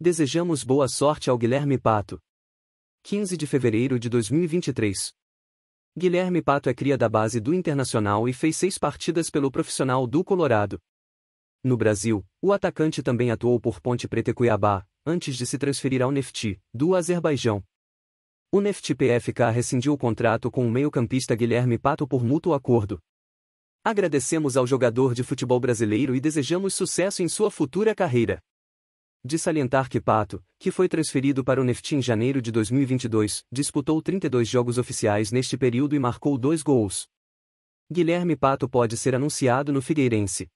Desejamos boa sorte ao Guilherme Pato. 15 de fevereiro de 2023. Guilherme Pato é cria da base do Internacional e fez seis partidas pelo profissional do Colorado. No Brasil, o atacante também atuou por Ponte Preta e Cuiabá, antes de se transferir ao Nefti, do Azerbaijão. O Nefti PFK rescindiu o contrato com o meio-campista Guilherme Pato por mútuo acordo. Agradecemos ao jogador de futebol brasileiro e desejamos sucesso em sua futura carreira. De salientar que Pato, que foi transferido para o Nefti em janeiro de 2022, disputou 32 jogos oficiais neste período e marcou dois gols. Guilherme Pato pode ser anunciado no Figueirense.